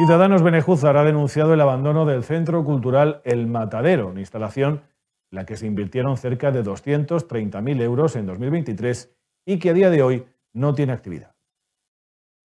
Ciudadanos Benejúzar ha denunciado el abandono del Centro Cultural El Matadero, una instalación en la que se invirtieron cerca de 230.000 euros en 2023 y que a día de hoy no tiene actividad.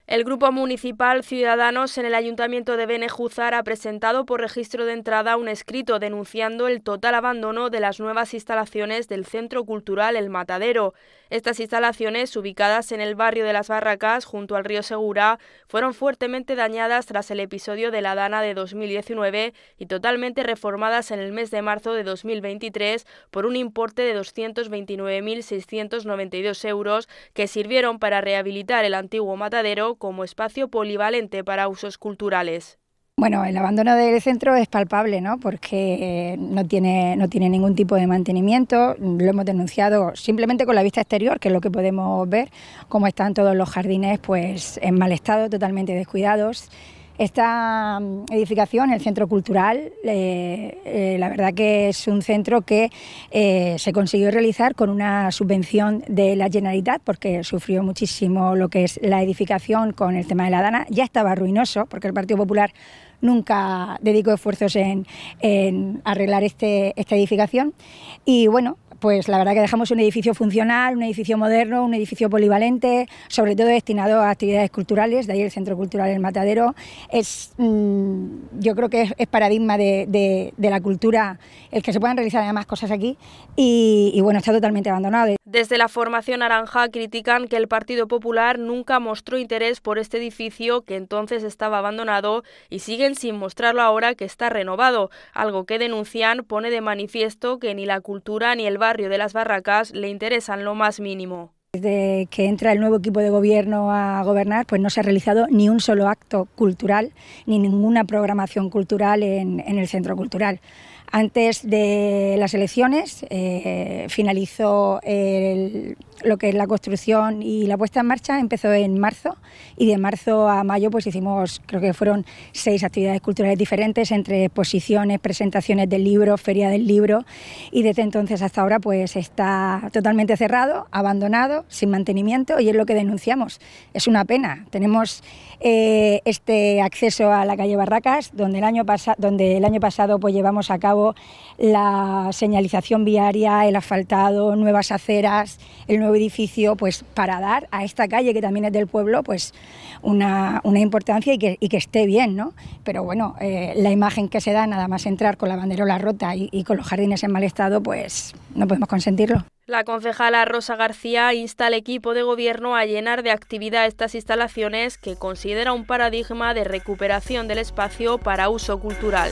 El Grupo Municipal Ciudadanos en el Ayuntamiento de Benejuzar ha presentado por registro de entrada un escrito denunciando el total abandono de las nuevas instalaciones del Centro Cultural El Matadero. Estas instalaciones, ubicadas en el barrio de Las Barracas, junto al río Segura, fueron fuertemente dañadas tras el episodio de la Dana de 2019 y totalmente reformadas en el mes de marzo de 2023 por un importe de 229.692 euros que sirvieron para rehabilitar el antiguo matadero como espacio polivalente para usos culturales. Bueno, el abandono del centro es palpable, ¿no? Porque eh, no tiene, no tiene ningún tipo de mantenimiento. Lo hemos denunciado simplemente con la vista exterior, que es lo que podemos ver, cómo están todos los jardines, pues en mal estado, totalmente descuidados. Esta mm, edificación, el Centro Cultural, eh, eh, la verdad que es un centro que eh, se consiguió realizar con una subvención de la Generalitat porque sufrió muchísimo lo que es la edificación con el tema de la Dana. Ya estaba ruinoso porque el Partido Popular nunca dedicó esfuerzos en, arreglar este, esta edificación y bueno, pues la verdad que dejamos un edificio funcional, un edificio moderno, un edificio polivalente, sobre todo destinado a actividades culturales, de ahí el Centro Cultural El Matadero. Es, mm, yo creo que es, paradigma de, la cultura el que se puedan realizar además cosas aquí y, bueno, está totalmente abandonado. Desde la formación naranja critican que el Partido Popular nunca mostró interés por este edificio que entonces estaba abandonado y siguen sin mostrarlo ahora que está renovado, algo que denuncian pone de manifiesto que ni la cultura ni el de Las Barracas le interesan lo más mínimo. Desde que entra el nuevo equipo de gobierno a gobernar, pues no se ha realizado ni un solo acto cultural, ni ninguna programación cultural en el centro cultural. Antes de las elecciones eh, finalizó lo que es la construcción y la puesta en marcha, empezó en marzo y de marzo a mayo pues hicimos, creo que fueron seis actividades culturales diferentes entre exposiciones, presentaciones del libro, feria del libro y desde entonces hasta ahora pues está totalmente cerrado, abandonado, sin mantenimiento y es lo que denunciamos. Es una pena. Tenemos eh, este acceso a la calle Barracas donde el año, donde el año pasado pues llevamos a cabo la señalización viaria, el asfaltado, nuevas aceras, el nuevo edificio, pues para dar a esta calle, que también es del pueblo, pues una, importancia y que, esté bien, ¿no? Pero bueno, eh, la imagen que se da nada más entrar con la banderola rota y, y con los jardines en mal estado, pues no podemos consentirlo. La concejala Rosa García insta al equipo de gobierno a llenar de actividad estas instalaciones que considera un paradigma de recuperación del espacio para uso cultural.